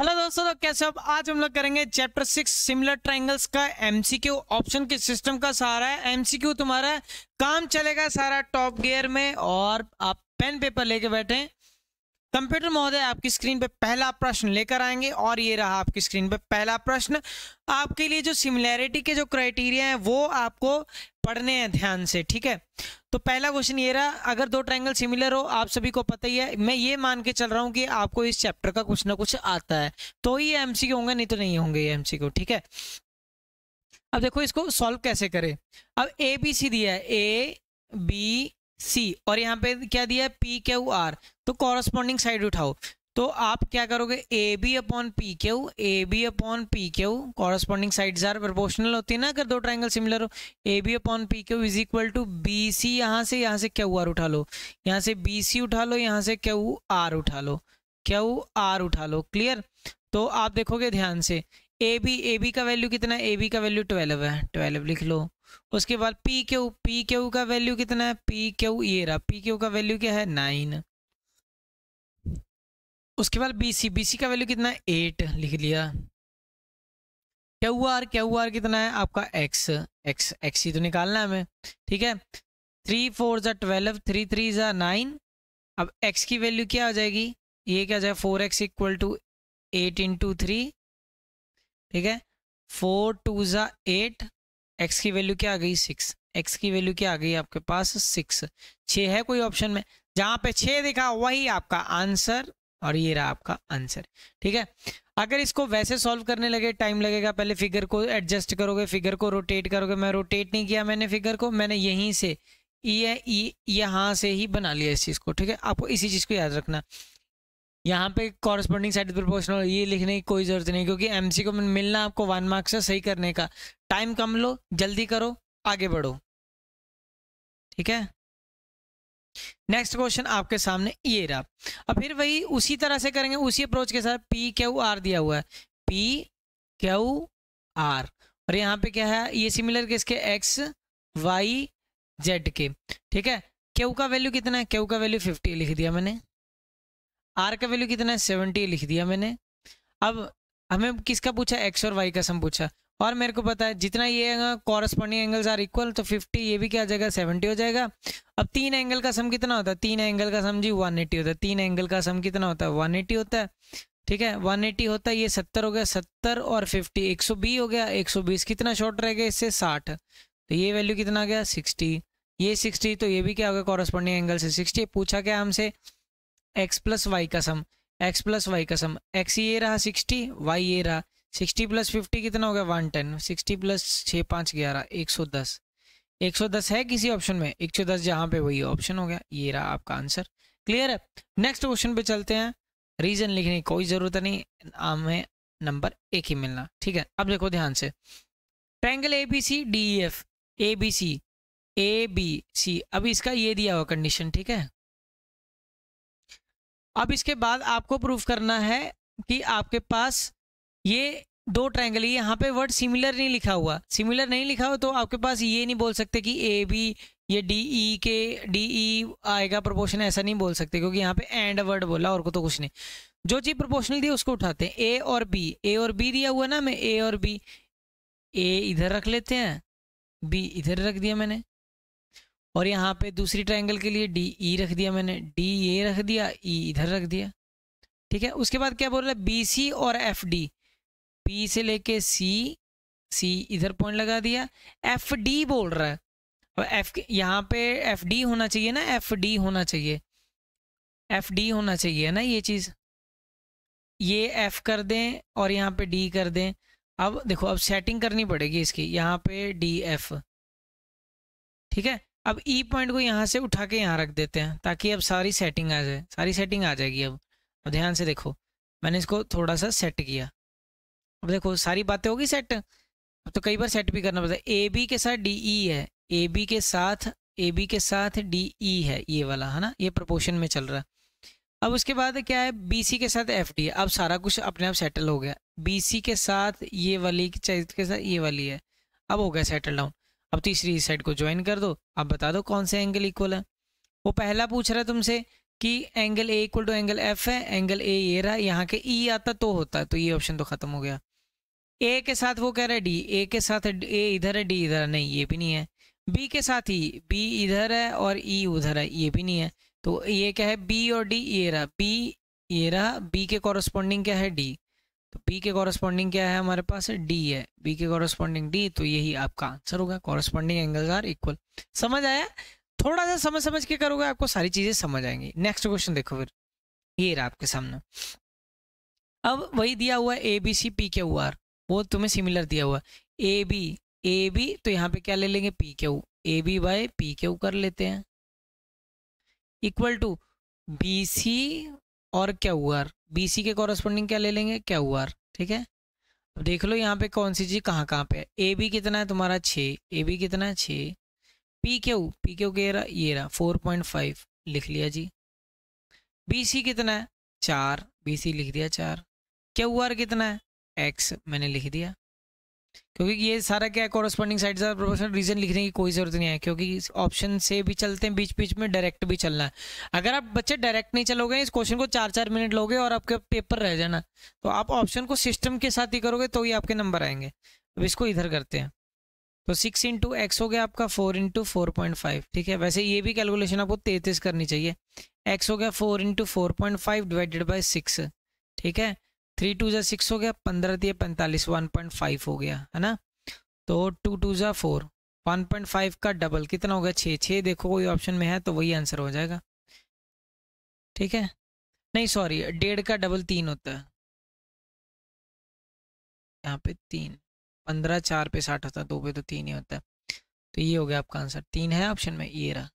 Hello दोस्तों तो कैसे आप आज हम लोग करेंगे चैप्टर सिक्स सिमिलर ट्रायंगल्स का एमसीक्यू ऑप्शन के सिस्टम का सहारा है एमसीक्यू तुम्हारा काम चलेगा सारा टॉप गियर में और आप पेन पेपर लेके बैठे कंप्यूटर महोदय आपकी स्क्रीन पे पहला प्रश्न लेकर आएंगे और ये रहा आपकी स्क्रीन पे पहला प्रश्न आपके लिए जो सिमिलैरिटी के जो क्राइटेरिया है वो आपको पढ़ने हैं ध्यान से ठीक है तो पहला क्वेश्चन ये रहा अगर दो ट्रायंगल सिमिलर हो आप सभी को पता ही है मैं ये मान के चल रहा हूँ कि आपको इस चैप्टर का कुछ ना कुछ आता है तो ही एम सी होंगे नहीं तो नहीं होंगे ये एम ठीक है अब देखो इसको सॉल्व कैसे करें अब ए बी सी दिया है ए बी सी और यहाँ पे क्या दिया है पी क्यू आर तो कॉरस्पॉन्डिंग साइड उठाओ तो आप क्या करोगे A B upon P Q A B upon P Q corresponding sides are proportional होती है ना अगर दो ट्राइंगल सिमिलर हो A B upon P Q is equal to B C यहाँ से यहाँ से क्यू आर उठा लो यहाँ से बी सी उठा लो यहाँ से क्यू आर उठा लो क्यू आर उठा लो क्लियर तो आप देखोगे ध्यान से ए बी ए बी का वैल्यू कितना है ए बी का वैल्यू ट्वेल्व है ट्वेल्व लिख लो उसके बाद पी क्यू पी क्यू का वैल्यू कितना है पी क्यू ये रहा पी क्यू का वैल्यू क्या है नाइन उसके बाद बी सी बी सी का वैल्यू कितना है एट लिख लिया क्या हुआ आर क्या हुआ आर कितना है आपका एक्स एक्स एक्स ही तो निकालना है हमें ठीक है थ्री फोर ज़ा ट्वेल्व थ्री थ्री ज़ा नाइन अब एक्स की वैल्यू क्या आ जाएगी ये क्या जाए four X equal to eight into three ठीक है फोर टू ज़ा एट एक्स की वैल्यू क्या आ गई सिक्स एक्स की वैल्यू क्या आ गई आपके पास सिक्स छः है कोई ऑप्शन में जहाँ पे छः दिखा वही आपका आंसर और ये रहा आपका आंसर ठीक है अगर इसको वैसे सॉल्व करने लगे टाइम लगेगा पहले फिगर को एडजस्ट करोगे फिगर को रोटेट करोगे मैं रोटेट नहीं किया मैंने फिगर को मैंने यहीं से ये यह, यहाँ से ही बना लिया इस चीज़ को ठीक है आपको इसी चीज़ को याद रखना यहाँ पे कॉरस्पॉन्डिंग साइड प्रोपोर्शनल ये लिखने की कोई ज़रूरत नहीं क्योंकि एम को मिलना आपको वन मार्क्स से सही करने का टाइम कम लो जल्दी करो आगे बढ़ो ठीक है नेक्स्ट क्वेश्चन आपके सामने ये रहा अब फिर वही उसी तरह से करेंगे उसी अप्रोच के साथ पी क्यू आर दिया हुआ है पी क्यू आर और यहाँ पे क्या है ये सिमिलर किसके एक्स वाई जेड के ठीक है क्यू का वैल्यू कितना है क्यू का वैल्यू फिफ्टी लिख दिया मैंने आर का वैल्यू कितना है सेवेंटी लिख दिया मैंने अब हमें किसका पूछा एक्स और वाई का सम पूछा और मेरे को पता है जितना ये कॉरस्पॉन्डिंग एंगल्स आर इक्वल तो 50 ये भी क्या जाएगा 70 हो जाएगा अब तीन एंगल का सम कितना होता है तीन एंगल का सम जी 180 होता है तीन एंगल का सम कितना होता है 180 होता है ठीक है 180 होता है ये 70 हो गया 70 और 50 120 हो गया 120 कितना शॉर्ट रह गया इससे 60 तो ये वैल्यू कितना गया सिक्सटी ये सिक्सटी तो ये भी क्या हो गया कॉरस्पॉन्डिंग एंगल से सिक्सटी पूछा क्या हमसे एक्स प्लस वाई का सम एक्स प्लस वाई का सम एक्स ये रहा सिक्सटी वाई ये रहा सिक्सटी प्लस फिफ्टी कितना हो गया वन टेन सिक्सटी प्लस छः पाँच ग्यारह एक सौ दस एक सौ दस है किसी ऑप्शन में एक सौ दस जहाँ पे वही ऑप्शन हो गया ये रहा आपका आंसर क्लियर है नेक्स्ट क्वेश्चन पे चलते हैं रीजन लिखने की कोई ज़रूरत नहीं हमें नंबर एक ही मिलना ठीक है अब देखो ध्यान से triangle A B C D F A B C A B C अब इसका ये दिया हुआ कंडीशन ठीक है अब इसके बाद आपको प्रूफ करना है कि आपके पास ये दो ट्राइंगल है यहाँ पे वर्ड सिमिलर नहीं लिखा हुआ सिमिलर नहीं लिखा हुआ तो आपके पास ये नहीं बोल सकते कि ए बी ये डी ई के डी ई e आएगा प्रोपोर्शन ऐसा नहीं बोल सकते क्योंकि यहाँ पे एंड वर्ड बोला और को तो कुछ नहीं जो चीज़ प्रोपोर्शनल दी उसको उठाते हैं ए और बी ए और बी दिया हुआ ना मैं ए और बी ए इधर रख लेते हैं बी इधर रख दिया मैंने और यहाँ पे दूसरी ट्राइंगल के लिए डी ई e रख दिया मैंने डी ए रख दिया ई e इधर रख दिया ठीक है उसके बाद क्या बोल रहा है बी सी और एफ डी पी से लेके सी सी इधर पॉइंट लगा दिया एफ डी बोल रहा है एफ यहाँ पे एफ डी होना चाहिए ना एफ डी होना चाहिए एफ डी होना चाहिए ना ये चीज़ ये एफ कर दें और यहाँ पे डी कर दें अब देखो अब सेटिंग करनी पड़ेगी इसकी यहाँ पे डी एफ ठीक है अब ई e पॉइंट को यहाँ से उठा के यहाँ रख देते हैं ताकि अब सारी सेटिंग आ जाए सारी सेटिंग आ जाएगी अब अब ध्यान से देखो मैंने इसको थोड़ा सा सेट किया अब देखो सारी बातें होगी सेट अब तो कई बार सेट भी करना पड़ता है ए बी के साथ डी ई e है ए बी के साथ ए बी के साथ डी ई e है ये वाला है ना ये प्रपोर्शन में चल रहा है अब उसके बाद क्या है बी सी के साथ एफ डी है अब सारा कुछ अपने आप सेटल हो गया बी सी के साथ ये वाली चीज के साथ ये वाली है अब हो गया सेटल डाउन अब तीसरी साइड को ज्वाइन कर दो आप बता दो कौन से एंगल इक्वल है वो पहला पूछ रहा है तुमसे कि angle A equal to angle F है एंगल ए ये रहा यहाँ के ई e आता तो होता तो ये ऑप्शन तो खत्म हो गया ए के साथ वो कह रहा है डी ए के साथ ए इधर है डी इधर है नहीं ये भी नहीं है बी के साथ ही बी इधर है और ई e उधर है ये भी नहीं है तो ये क्या है बी और डी ये रहा बी ये रहा बी के कॉरस्पॉन्डिंग क्या है डी तो बी के कॉरस्पॉन्डिंग क्या है हमारे पास डी है बी के कॉरस्पॉन्डिंग डी तो यही आपका आंसर होगा कॉरस्पॉन्डिंग एंगल्स आर इक्वल समझ आया थोड़ा सा समझ समझ के करोगे आपको सारी चीजें समझ आएंगी नेक्स्ट क्वेश्चन देखो फिर ये रहा आपके सामने अब वही दिया हुआ है ए बी सी पी के आर वो तुम्हें सिमिलर दिया हुआ ए बी ए बी तो यहाँ पे क्या ले लेंगे P Q A B by P Q कर लेते हैं इक्वल टू बी सी और क्यू आर बी सी के कॉरस्पॉन्डिंग क्या ले लेंगे क्यू आर ठीक है अब देख लो यहाँ पे कौन सी चीज़ कहाँ कहाँ पे है ए बी कितना है तुम्हारा छ ए बी कितना है छ पी क्यू पी क्यू के रहा ये रहा फोर पॉइंट फाइव लिख लिया जी बी सी कितना है चार बी सी लिख दिया चार क्यू आर कितना है एक्स मैंने लिख दिया क्योंकि ये सारा क्या है कॉरस्पॉन्डिंग साइड सारा प्रोपोर्शनल रीजन लिखने की कोई ज़रूरत नहीं है क्योंकि ऑप्शन से भी चलते हैं बीच बीच में डायरेक्ट भी चलना है अगर आप बच्चे डायरेक्ट नहीं चलोगे इस क्वेश्चन को चार चार मिनट लोगे और आपके पेपर रह जाना तो आप ऑप्शन को सिस्टम के साथ ही करोगे तो ही आपके नंबर आएंगे अब इसको इधर करते हैं तो सिक्स इंटू एक्स हो गया आपका four into four point five ठीक है वैसे ये भी कैलकुलेशन आपको तैतीस करनी चाहिए एक्स हो गया four into four point five divided by six ठीक है थ्री टू ज़ा सिक्स हो गया पंद्रह दिए पैंतालीस वन पॉइंट फाइव हो गया है ना तो टू टू ज़ा फोर वन पॉइंट फाइव का डबल कितना हो गया छः छः देखो कोई ऑप्शन में है तो वही आंसर हो जाएगा ठीक है नहीं सॉरी डेढ़ का डबल तीन होता है यहाँ पे तीन पंद्रह चार पे साठ होता है दो पे तो तीन ही होता है तो ये हो गया आपका आंसर तीन है ऑप्शन में ये रहा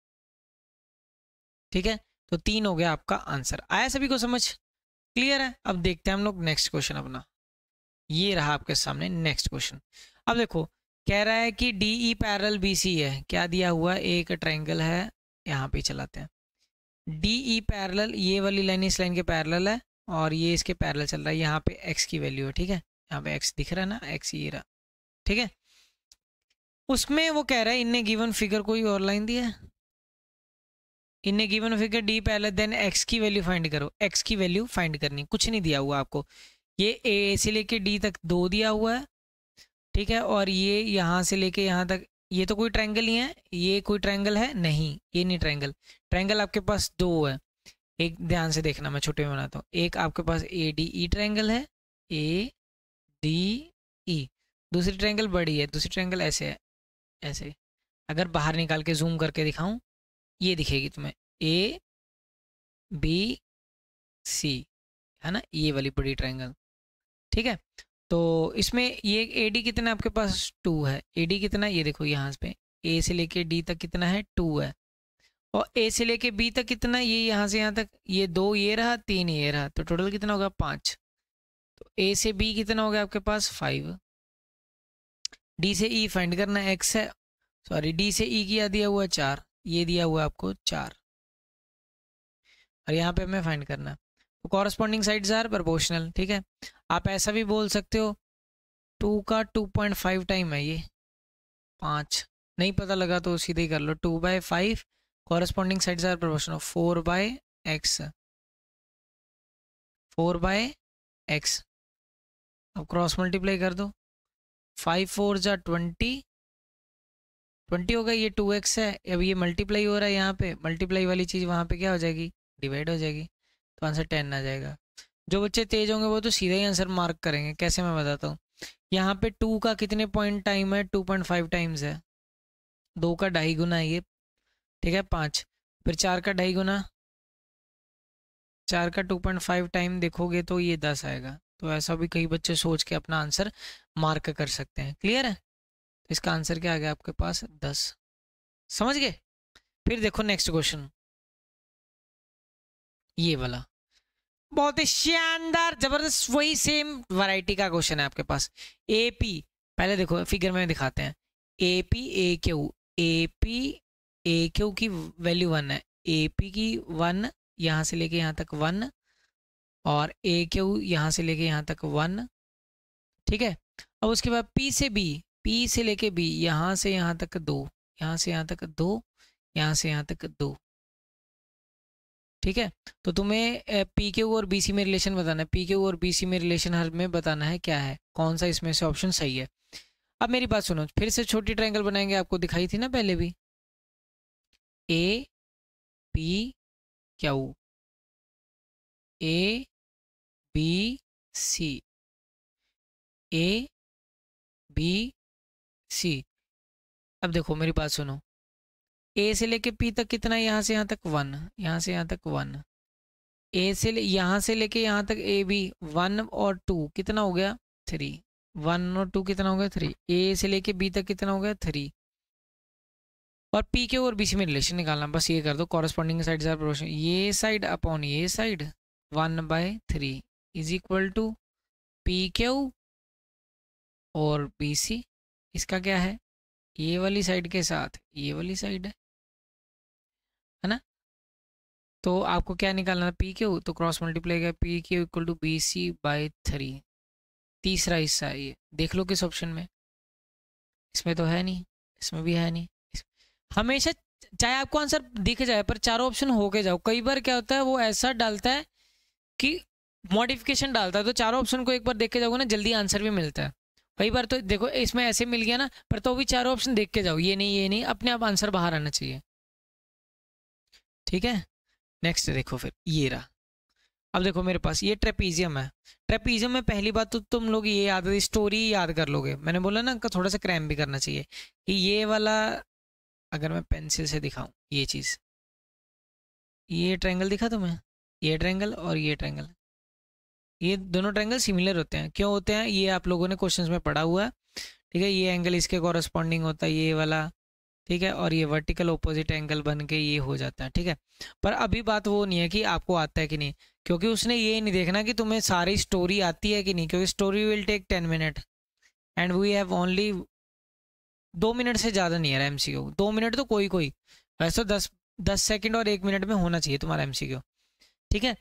ठीक है तो तीन हो गया आपका आंसर आया सभी को समझ क्लियर है अब देखते हैं हम लोग नेक्स्ट क्वेश्चन अपना ये रहा आपके सामने नेक्स्ट क्वेश्चन अब देखो कह रहा है कि D E parallel B C है क्या दिया हुआ एक ट्रायंगल है यहाँ पे चलाते हैं डी ई पैरल ये वाली लाइन इस लाइन के पैरल है और ये इसके पैरल चल रहा है यहाँ पे एक्स की वैल्यू है ठीक है यहाँ पे एक्स दिख रहा है ना एक्स ये रहा ठीक है उसमें वो कह रहा है इनने गिवन फिगर कोई और लाइन दिया है in a given figure D पहले देन एक्स की वैल्यू फाइंड करो एक्स की वैल्यू फाइंड करनी कुछ नहीं दिया हुआ आपको ये ए से लेके डी तक दो दिया हुआ है ठीक है और ये यहाँ से लेके यहाँ तक ये तो कोई ट्रायंगल ही है ये कोई ट्रायंगल है नहीं ये नहीं ट्रायंगल ट्रायंगल आपके पास दो है एक ध्यान से देखना मैं छोटे में बनाता हूँ एक आपके पास ए डी ई ट्रायंगल है ए डी ई दूसरी ट्रायंगल बड़ी है दूसरी ट्रायंगल ऐसे है ऐसे अगर बाहर निकाल के जूम करके दिखाऊं ये दिखेगी तुम्हें ए बी सी है ना ये वाली बड़ी ट्रायंगल ठीक है तो इसमें ये ए डी कितना आपके पास टू है ए डी कितना ये देखो यहाँ पे ए से लेके डी तक कितना है टू है और ए से लेके बी तक कितना ये यहाँ से यहाँ तक ये दो ये रहा तीन ये रहा तो टोटल कितना होगा पाँच तो ए से बी कितना हो गया आपके पास फाइव डी से ई e फाइंड करना एक्स है सॉरी डी से ई e किया दिया हुआ चार ये दिया हुआ है आपको चार और यहाँ पे हमें फाइंड करना है तो कॉरस्पॉन्डिंग साइड्स आर प्रपोर्शनल ठीक है आप ऐसा भी बोल सकते हो टू का टू पॉइंट फाइव टाइम है ये पाँच नहीं पता लगा तो सीधे ही कर लो two by five corresponding sides are proportional four by X four by X अब क्रॉस मल्टीप्लाई कर दो फाइव फोर जा ट्वेंटी ट्वेंटी होगा ये टू एक्स है अब ये मल्टीप्लाई हो रहा है यहाँ पे मल्टीप्लाई वाली चीज़ वहाँ पे क्या हो जाएगी डिवाइड हो जाएगी तो आंसर टेन आ जाएगा जो बच्चे तेज होंगे वो तो सीधा ही आंसर मार्क करेंगे कैसे मैं बताता हूँ यहाँ पे टू का कितने पॉइंट टाइम है टू पॉइंट फाइव टाइम्स है दो का ढाई गुना ये ठीक है पाँच फिर चार का ढाई गुना चार का टू पॉइंट फाइव टाइम देखोगे तो ये दस आएगा तो ऐसा भी कई बच्चे सोच के अपना आंसर मार्क कर सकते हैं क्लियर है तो इसका आंसर क्या आ गया आपके पास दस समझ गए फिर देखो नेक्स्ट क्वेश्चन ये वाला बहुत ही शानदार जबरदस्त वही सेम वैरायटी का क्वेश्चन है आपके पास एपी पहले देखो फिगर में दिखाते हैं A P A Q A P A Q की वैल्यू वन है ए पी की वन यहाँ से लेके यहाँ तक वन और ए क्यू यहाँ से लेके यहाँ तक वन ठीक है अब उसके बाद पी से बी पी से लेके बी यहाँ से यहाँ तक दो यहाँ से यहाँ तक दो यहाँ से यहाँ तक दो ठीक है तो तुम्हें पी के और बी सी में रिलेशन बताना है पी के और बी सी में रिलेशन हर में बताना है क्या है कौन सा इसमें से ऑप्शन सही है अब मेरी बात सुनो फिर से छोटी ट्रायंगल बनाएंगे आपको दिखाई थी ना पहले भी ए पी क्या ए B C A B C अब देखो मेरी बात सुनो ए से लेके पी तक कितना है यहाँ से यहाँ तक वन यहाँ से यहाँ तक वन ए से यहाँ से लेके यहाँ तक ए बी वन और टू कितना हो गया थ्री वन और टू कितना हो गया थ्री ए से लेके बी तक कितना हो गया थ्री और पी के और बी सी में रिलेशन निकालना बस ये कर दो कॉरस्पॉन्डिंग साइड ये साइड अपॉन ये side one by three is equal to P Q और बी सी इसका क्या है ये वाली साइड के साथ ये वाली साइड है है ना तो आपको क्या निकालना है पी क्यू तो क्रॉस मल्टीप्लाई किया P Q equal to B C by three तीसरा हिस्सा है ये देख लो किस ऑप्शन में इसमें तो है नहीं इसमें भी है नहीं हमेशा चाहे आपको आंसर दिख जाए पर चारों ऑप्शन होके जाओ कई बार क्या होता है वो ऐसा डालता है कि मॉडिफिकेशन डालता है तो चारों ऑप्शन को एक बार देख के जाओगे ना जल्दी आंसर भी मिलता है कई बार तो देखो इसमें ऐसे मिल गया ना पर तो भी चारों ऑप्शन देख के जाओ ये नहीं ये नहीं अपने आप आंसर बाहर आना चाहिए ठीक है नेक्स्ट देखो फिर ये रहा अब देखो मेरे पास ये ट्रेपीजियम है ट्रेपीजियम में पहली बात तो तुम लोग ये याद स्टोरी याद कर लोगे मैंने बोला ना थोड़ा सा क्रैम भी करना चाहिए कि ये वाला अगर मैं पेंसिल से दिखाऊं ये चीज़ ये ट्रैंगल दिखा तुम्हें ये ट्रैंगल और ये ट्रैंगल ये दोनों ट्रैंगल सिमिलर होते हैं क्यों होते हैं ये आप लोगों ने क्वेश्चन में पढ़ा हुआ है ठीक है ये एंगल इसके कॉरस्पॉन्डिंग होता है ये वाला ठीक है और ये वर्टिकल ऑपोजिट एंगल बन के ये हो जाता है ठीक है पर अभी बात वो नहीं है कि आपको आता है कि नहीं क्योंकि उसने ये नहीं देखना कि तुम्हें सारी स्टोरी आती है कि नहीं क्योंकि story will take ten minute and we have only दो मिनट से ज़्यादा नहीं है रहा एम दो मिनट तो कोई कोई वैसे तो दस दस सेकेंड और एक मिनट में होना चाहिए तुम्हारा एम ठीक है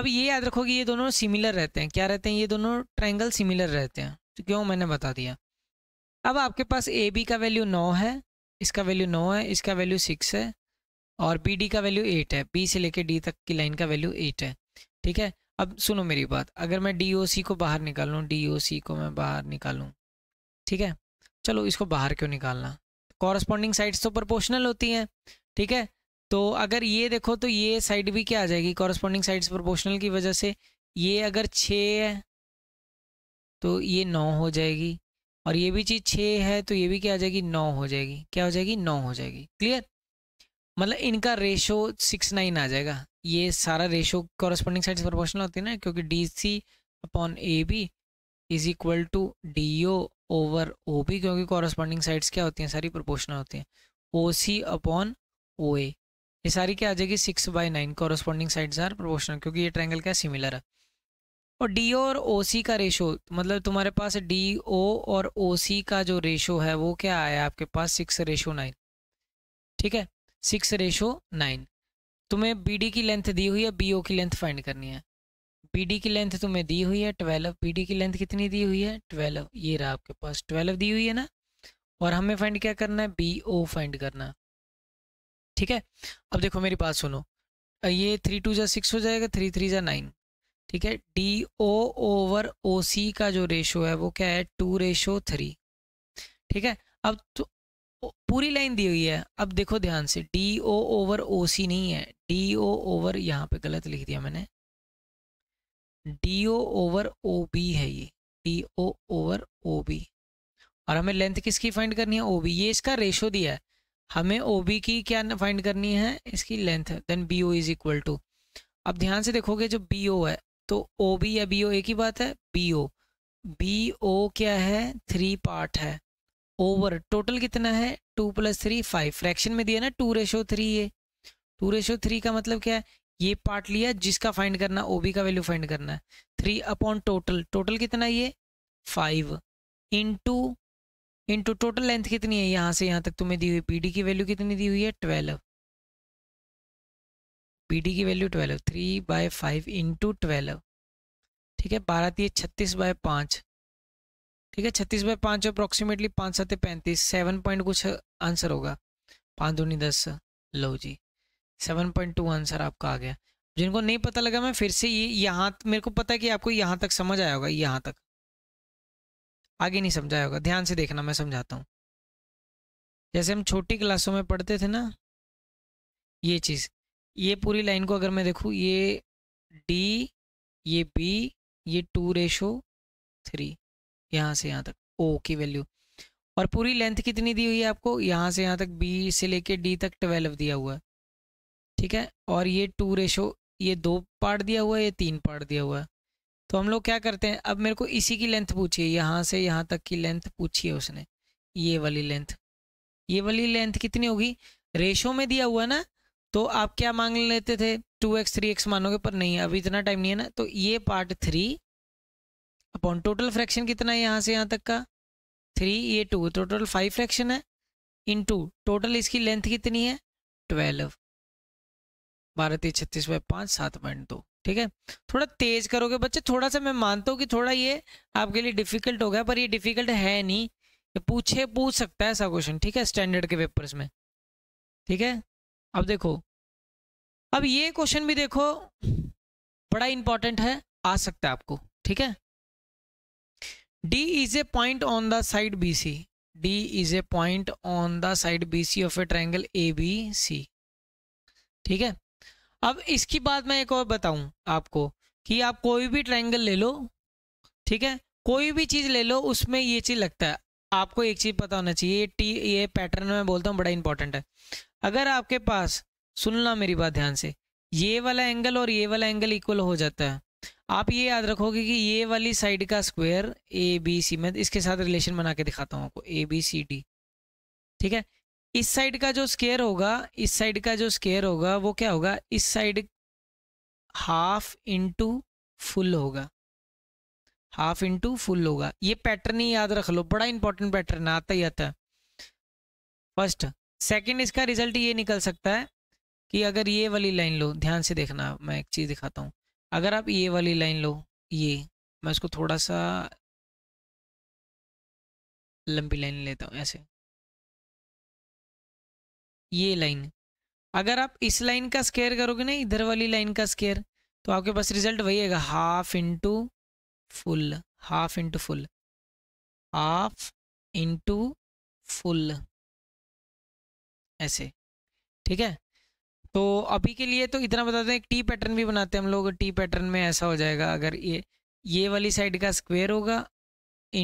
अब ये याद रखो कि ये दोनों सिमिलर रहते हैं क्या रहते हैं ये दोनों ट्रायंगल सिमिलर रहते हैं तो क्यों मैंने बता दिया अब आपके पास ए बी का वैल्यू नौ है इसका वैल्यू नौ है इसका वैल्यू सिक्स है और बी डी का वैल्यू एट है बी से लेकर डी तक की लाइन का वैल्यू एट है ठीक है अब सुनो मेरी बात अगर मैं डी ओ सी को बाहर निकालूँ डी ओ सी को मैं बाहर निकालूँ ठीक है चलो इसको बाहर क्यों निकालना कॉरस्पॉन्डिंग साइड्स तो प्रपोर्शनल होती हैं ठीक है तो अगर ये देखो तो ये साइड भी क्या आ जाएगी कॉरस्पॉन्डिंग साइड प्रोपोर्शनल की वजह से ये अगर छ है तो ये नौ हो जाएगी और ये भी चीज़ छः है तो ये भी क्या आ जाएगी नौ हो जाएगी क्या हो जाएगी नौ हो जाएगी क्लियर मतलब इनका रेशो सिक्स नाइन आ जाएगा ये सारा रेशो कॉरस्पॉन्डिंग साइड प्रोपोर्शनल होती है ना क्योंकि D C upon A B is equal to D O over O B क्योंकि कॉरस्पॉन्डिंग साइड्स क्या होती हैं सारी प्रोपोर्शनल होती हैं ओ सी अपॉन ओ ए ये सारी क्या आ जाएगी six by nine corresponding sides are proportional क्योंकि ये ट्रायंगल क्या सिमिलर है और डी और ओ सी का रेशो मतलब तुम्हारे पास डी ओ और ओ सी का जो रेशो है वो क्या आया आपके पास सिक्स रेशो नाइन ठीक है सिक्स रेशो नाइन तुम्हें बी डी की लेंथ दी हुई है बी ओ की लेंथ फाइंड करनी है बी डी की लेंथ तुम्हें दी हुई है ट्वेल्व बी डी की लेंथ कितनी दी हुई है ट्वेल्व ये रहा आपके पास ट्वेल्व दी हुई है ना और हमें फाइंड क्या करना है बी ओ फाइंड करना ठीक है अब देखो मेरी बात सुनो ये थ्री टू जा सिक्स हो जाएगा थ्री थ्री जा नाइन ठीक है डी ओ ओवर ओ सी का जो रेशो है वो क्या है टू रेशो थ्री ठीक है अब तो पूरी लाइन दी हुई है अब देखो ध्यान से डी ओ ओवर ओ सी नहीं है डी ओ ओवर यहाँ पे गलत लिख दिया मैंने D O over O B है ये D O over O B और हमें लेंथ किसकी फाइंड करनी है ओ बी ये इसका रेशो दिया है हमें ओ बी की क्या फाइंड करनी है इसकी length then B O is equal to अब ध्यान से देखोगे जो बी ओ है तो ओ बी या बी ओ एक ही बात है बी ओ बी ओ क्या है थ्री पार्ट है ओवर टोटल कितना है two plus three five fraction में दिया ना टू रेशो थ्री ये टू रेशो थ्री का मतलब क्या है ये पार्ट लिया जिसका फाइंड करना ओ बी का वैल्यू फाइंड करना है थ्री अपॉन टोटल टोटल कितना ये five into into total length कितनी है यहाँ से यहाँ तक तुम्हें दी हुई पीडी की वैल्यू कितनी दी हुई है ट्वेल्व पीडी की value twelve three by five into twelve ठीक है बारह तीस छत्तीस बाय पाँच ठीक है छत्तीस बाय पाँच अप्रोक्सीमेटली पाँच सत्ते पैंतीस सेवन पॉइंट कुछ आंसर होगा पाँच दूनी दस लो जी सेवन पॉइंट टू आंसर आपका आ गया जिनको नहीं पता लगा मैं फिर से ये यहाँ मेरे को पता है कि आपको यहाँ तक समझ आया होगा यहाँ तक आगे नहीं समझाया होगा ध्यान से देखना मैं समझाता हूँ जैसे हम छोटी क्लासों में पढ़ते थे ना ये चीज़ ये पूरी लाइन को अगर मैं देखूँ ये डी ये बी ये टू रेशो थ्री यहाँ से यहाँ तक ओ की वैल्यू और पूरी लेंथ कितनी दी हुई है आपको यहाँ से यहाँ तक बी से लेके डी तक ट्वेल्व दिया हुआ है ठीक है और ये टू रेशो ये दो पार्ट दिया हुआ है ये तीन पार्ट दिया हुआ है तो हम लोग क्या करते हैं अब मेरे को इसी की लेंथ पूछिए यहाँ से यहाँ तक की लेंथ पूछिए उसने ये वाली लेंथ ये वाली लेंथ कितनी होगी रेशो में दिया हुआ ना तो आप क्या मांग लेते थे टू एक्स थ्री एक्स मानोगे पर नहीं अभी इतना टाइम नहीं है ना तो ये part three upon total fraction कितना है यहाँ से यहाँ तक का थ्री ये टू टोटल फाइव फ्रैक्शन है इन टू टोटल इसकी लेंथ कितनी है ट्वेल्व बारह तीस छत्तीस बाय पाँच सात पॉइंट दो ठीक है थोड़ा तेज करोगे बच्चे थोड़ा सा मैं मानता हूँ कि थोड़ा ये आपके लिए डिफिकल्ट होगा पर ये डिफिकल्ट है नहीं ये पूछे पूछ सकता है ऐसा क्वेश्चन ठीक है स्टैंडर्ड के पेपर्स में ठीक है अब देखो अब ये क्वेश्चन भी देखो बड़ा इंपॉर्टेंट है आ सकता है आपको ठीक है D is a point on the side B C D is a point on the side B C of a triangle A B C ठीक है अब इसकी बात मैं एक और बताऊं आपको कि आप कोई भी ट्रायंगल ले लो ठीक है कोई भी चीज़ ले लो उसमें ये चीज़ लगता है आपको एक चीज़ पता होना चाहिए ये टी ये पैटर्न मैं बोलता हूँ बड़ा इंपॉर्टेंट है अगर आपके पास सुनना मेरी बात ध्यान से ये वाला एंगल और ये वाला एंगल इक्वल हो जाता है आप ये याद रखोगे कि ये वाली साइड का स्क्वायर ए बी सी मैं इसके साथ रिलेशन बना के दिखाता हूँ आपको ए बी सी डी ठीक है इस साइड का जो स्केयर होगा इस साइड का जो स्केयर होगा वो क्या होगा इस साइड हाफ इंटू फुल होगा हाफ इंटू फुल होगा ये पैटर्न ही याद रख लो बड़ा इंपॉर्टेंट पैटर्न आता ही आता है फर्स्ट सेकंड इसका रिजल्ट ये निकल सकता है कि अगर ये वाली लाइन लो ध्यान से देखना मैं एक चीज़ दिखाता हूँ अगर आप ये वाली लाइन लो ये मैं इसको थोड़ा सा लंबी लाइन लेता हूँ ऐसे ये लाइन अगर आप इस लाइन का स्केयर करोगे ना इधर वाली लाइन का स्केयर तो आपके पास रिजल्ट वही आएगा half into full half into full half into full ऐसे ठीक है तो अभी के लिए तो इतना बताते हैं एक टी पैटर्न भी बनाते हैं हम लोग टी पैटर्न में ऐसा हो जाएगा अगर ये ये वाली साइड का स्क्वायर होगा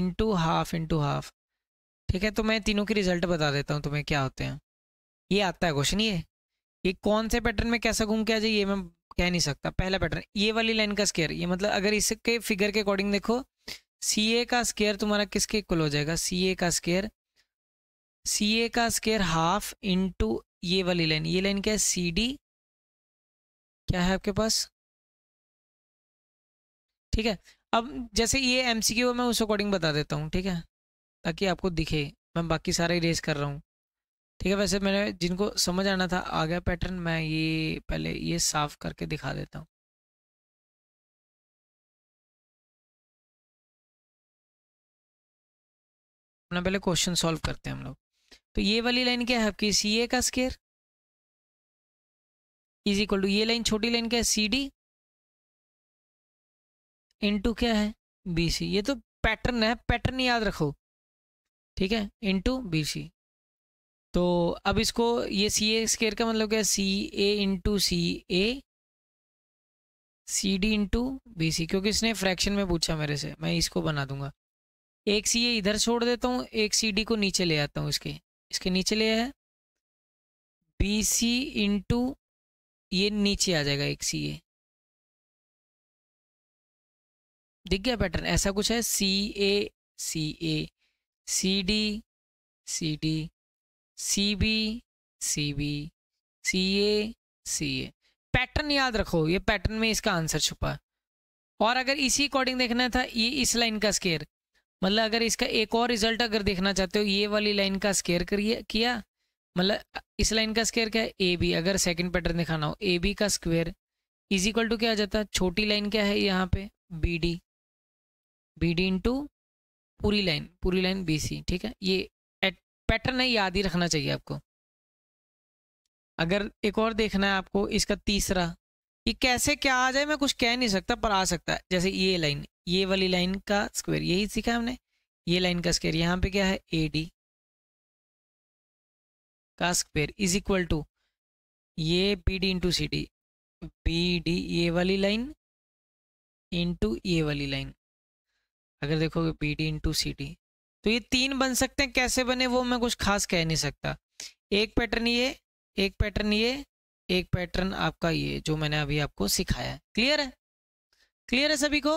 इंटू हाफ इंटू हाफ ठीक है तो मैं तीनों के रिजल्ट बता देता हूँ तुम्हें क्या होते हैं ये आता है क्वेश्चन ये ये कौन से पैटर्न में कैसा घूम के आ जाए ये मैं कह नहीं सकता पहला पैटर्न ये वाली लाइन का स्केयर ये मतलब अगर इसके फिगर के अकॉर्डिंग देखो सी ए का स्केयर तुम्हारा किसके इक्वल हो जाएगा सी ए का स्केयर सी ए का स्केयर हाफ इंटू ये वाली लाइन ये लाइन क्या है सी डी क्या है आपके पास ठीक है अब जैसे ये एम सी क्यू मैं उस अकॉर्डिंग बता देता हूँ ठीक है ताकि आपको दिखे मैं बाकी सारे इरेज कर रहा हूँ ठीक है वैसे मैंने जिनको समझ आना था आ गया पैटर्न मैं ये पहले ये साफ करके दिखा देता हूँ अपना पहले क्वेश्चन सॉल्व करते हैं हम लोग तो ये वाली लाइन क्या है आपकी सी ए का स्केयर इज इक्वल टू ये लाइन छोटी लाइन क्या है सी डी इंटू क्या है बी सी ये तो पैटर्न है पैटर्न याद रखो ठीक है इंटू बी सी तो अब इसको ये सी ए स्केयर का मतलब क्या C A into C A C D into B C क्योंकि इसने फ्रैक्शन में पूछा मेरे से मैं इसको बना दूंगा एक सी ए इधर छोड़ देता हूँ एक सी डी को नीचे ले आता हूँ इसके इसके नीचे ले आया बी सी इंटू ये नीचे आ जाएगा एक सी ए दिख गया पैटर्न ऐसा कुछ है C A C A C D C D C B C B C A C A pattern याद रखो ये पैटर्न में इसका आंसर छुपा है और अगर इसी अकॉर्डिंग देखना था ये इस लाइन का स्केयर मतलब अगर इसका एक और रिजल्ट अगर देखना चाहते हो ये वाली लाइन का स्केयर करिए किया मतलब इस लाइन का स्केयर क्या है ए बी अगर सेकंड पैटर्न दिखाना हो ए बी का स्क्वेयर इज इक्वल टू क्या आ जाता है छोटी लाइन क्या है यहाँ पे B D B D into पूरी लाइन पूरी लाइन बी सी ठीक है ये पैटर्न है याद ही रखना चाहिए आपको अगर एक और देखना है आपको इसका तीसरा ये कैसे क्या आ जाए मैं कुछ कह नहीं सकता पर आ सकता है जैसे ये लाइन ये वाली लाइन का स्क्वायर यही सीखा हमने ये लाइन का स्क्वायर यहाँ पे क्या है ए डी का स्क्वायर इज इक्वल टू ये B D into C D B D ये वाली लाइन इंटू ये वाली लाइन अगर देखोगे B D into C D तो ये तीन बन सकते हैं कैसे बने वो मैं कुछ खास कह नहीं सकता एक पैटर्न ये एक पैटर्न ये एक पैटर्न आपका ये जो मैंने अभी आपको सिखाया है क्लियर है क्लियर है सभी को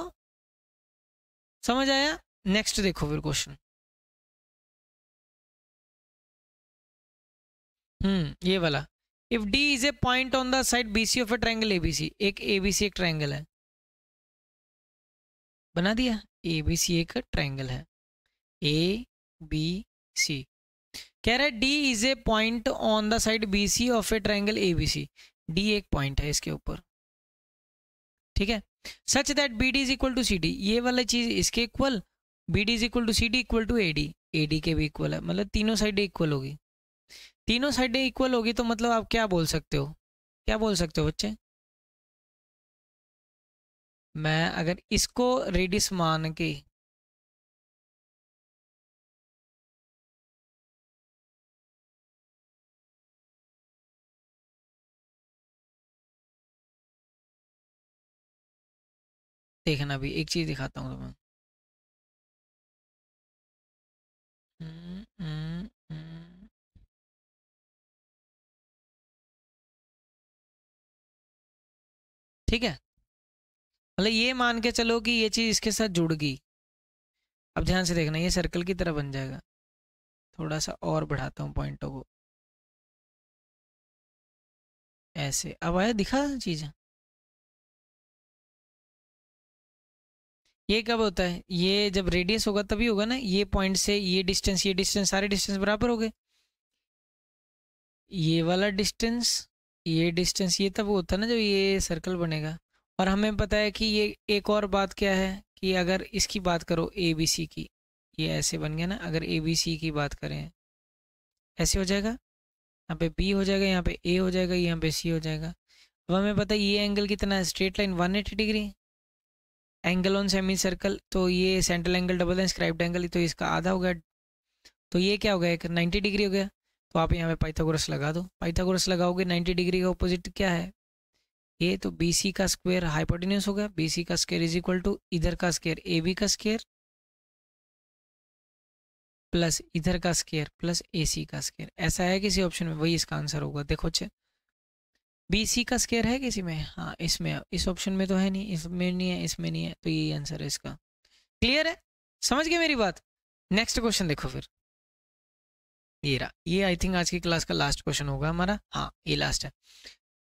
समझ आया नेक्स्ट देखो फिर क्वेश्चन हम्म ये वाला if D is a point on the side BC of a triangle ABC एक एबीसी एक ट्रायंगल है बना दिया एबीसी एक ट्रायंगल है ए बी सी कह रहा है D is a point on the side B C of a triangle A B C D एक पॉइंट है इसके ऊपर ठीक है such that B D is equal to C D ये वाला चीज इसके equal B D is equal to C D equal to A D A D के भी इक्वल है मतलब तीनों साइडें इक्वल होगी तीनों साइडें इक्वल होगी तो मतलब आप क्या बोल सकते हो क्या बोल सकते हो बच्चे मैं अगर इसको रेडिस मान के देखना भी एक चीज़ दिखाता हूँ तुम्हें हम्म, हम्म, हम्म। ठीक है मतलब ये मान के चलो कि ये चीज़ इसके साथ जुड़ गई अब ध्यान से देखना ये सर्कल की तरह बन जाएगा थोड़ा सा और बढ़ाता हूँ पॉइंटों को ऐसे अब आया दिखा चीज़ें ये कब होता है ये जब रेडियस होगा तभी होगा ना ये पॉइंट से ये डिस्टेंस ये डिस्टेंस सारे डिस्टेंस बराबर हो गए ये वाला डिस्टेंस ये डिस्टेंस ये तब होता है ना जब ये सर्कल बनेगा और हमें पता है कि ये एक और बात क्या है कि अगर इसकी बात करो ए बी सी की ये ऐसे बन गया ना अगर ए बी सी की बात करें ऐसे हो जाएगा यहाँ पे बी हो जाएगा यहाँ पे ए हो जाएगा यहाँ पे सी हो जाएगा अब हमें पता है ये एंगल कितना है straight line 180 degree angle on semi circle तो ये central angle double inscribed angle तो इसका आधा हो गया तो ये क्या हो गया एक नाइन्टी डिग्री हो गया तो आप यहाँ पे पाइथागोरस लगा दो पाइथागोरस लगाओगे 90 डिग्री का ऑपोजिट क्या है ये तो बी सी का स्क्वायर हाइपोटिन्यूस हो गया बी सी का स्क्वायर इज इक्वल टू इधर का स्क्वायर ए बी का स्क्वायर प्लस इधर का स्क्वायर प्लस ए सी का स्क्वायर ऐसा है किसी ऑप्शन में वही इसका आंसर होगा देखो अच्छे बी सी का स्केयर है किसी में हाँ इसमें इस ऑप्शन में तो है नहीं इसमें नहीं है इसमें नहीं है तो यही आंसर है इसका क्लियर है समझ गए मेरी बात नेक्स्ट क्वेश्चन देखो फिर ये रहा ये आई थिंक आज की क्लास का लास्ट क्वेश्चन होगा हमारा हाँ ये लास्ट है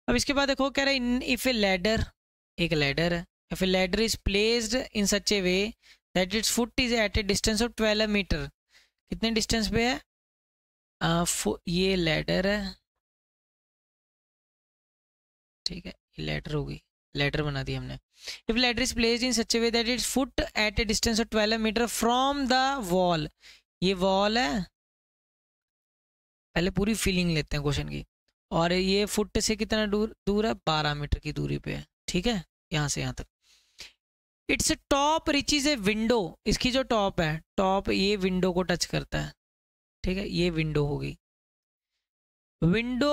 अब इसके बाद देखो कह रहा है इफ ए लैडर एक लैडर है if a ladder is placed in such a way that its foot is at a distance of twelve metre कितने डिस्टेंस पे है आ, ये लैडर है ठीक है लेटर होगी लेटर बना दी हमने if ladder is placed in such a way that its foot at a distance of twelve metre from the wall ये वॉल है पहले पूरी फीलिंग लेते हैं क्वेश्चन की और ये फुट से कितना दूर दूर है बारह मीटर की दूरी पे है ठीक है यहाँ से यहाँ तक its top reach is a window इसकी जो टॉप है टॉप ये विंडो को टच करता है ठीक है ये विंडो होगी window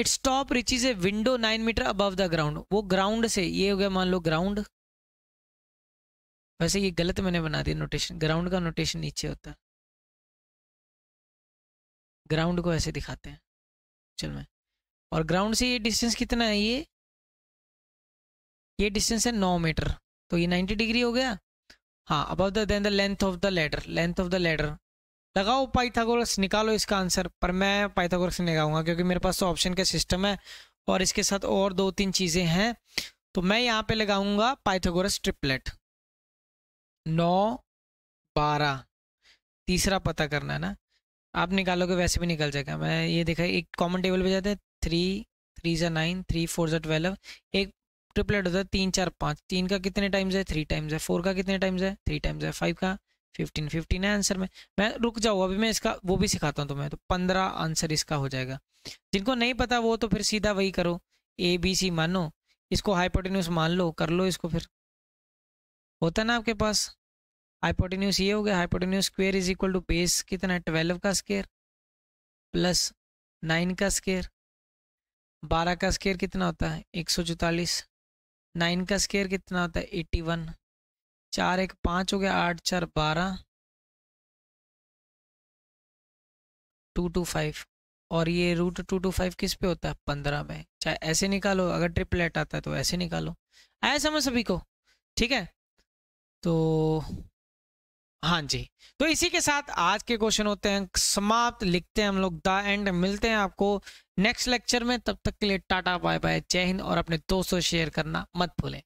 its top reach is a window nine metre above the ground वो ग्राउंड से ये हो गया मान लो ग्राउंड वैसे ये गलत मैंने बना दिया नोटेशन ग्राउंड का नोटेशन नीचे होता है ग्राउंड को ऐसे दिखाते हैं चल मैं और ग्राउंड से ये डिस्टेंस कितना है ये ये डिस्टेंस है नौ मीटर तो ये नाइन्टी डिग्री हो गया हाँ above then the length of the ladder length of the ladder लगाओ पाइथागोरस निकालो इसका आंसर पर मैं पाइथागोरस लगाऊंगा क्योंकि मेरे पास तो ऑप्शन का सिस्टम है और इसके साथ और दो तीन चीज़ें हैं तो मैं यहाँ पे लगाऊंगा पाइथागोरस ट्रिपलेट नौ बारह तीसरा पता करना है ना आप निकालोगे वैसे भी निकल जाएगा मैं ये देखा एक कॉमन टेबल पे जाते हैं थ्री थ्री ज़ा नाइन थ्री फोर ज़ा ट्वेल्व एक ट्रिपलेट होता है तीन चार पाँच तीन का कितने टाइम्स है थ्री टाइम्स है फोर का कितने टाइम्स है थ्री टाइम्स है फाइव का फिफ्टीन फिफ्टीन है आंसर में मैं रुक जाऊँ अभी मैं इसका वो भी सिखाता हूँ तुम्हें तो पंद्रह आंसर इसका हो जाएगा जिनको नहीं पता वो तो फिर सीधा वही करो ए बी सी मानो इसको हाइपोटेन्यूस मान लो कर लो इसको फिर होता ना आपके पास हाइपोटेन्यूस ये हो गया hypotenuse square is equal to base कितना है ट्वेल्व का स्केयर प्लस नाइन का स्केयर बारह का स्केयर कितना होता है एक सौ चौतालीस नाइन का स्केयर कितना होता है एट्टी वन चार एक पाँच हो गया आठ चार बारह टू टू फाइव और ये रूट टू टू फाइव किस पे होता है पंद्रह में चाहे ऐसे निकालो अगर ट्रिपल एट आता है तो ऐसे निकालो आया समझ सभी को ठीक है तो हाँ जी तो इसी के साथ आज के क्वेश्चन होते हैं समाप्त लिखते हैं हम लोग द एंड मिलते हैं आपको नेक्स्ट लेक्चर में तब तक के लिए टाटा बाय बाय जय हिंद और अपने दोस्तों शेयर करना मत भूलें